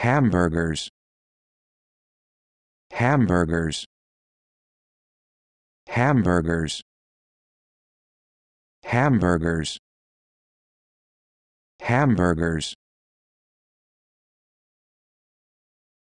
hamburgers hamburgers hamburgers hamburgers hamburgers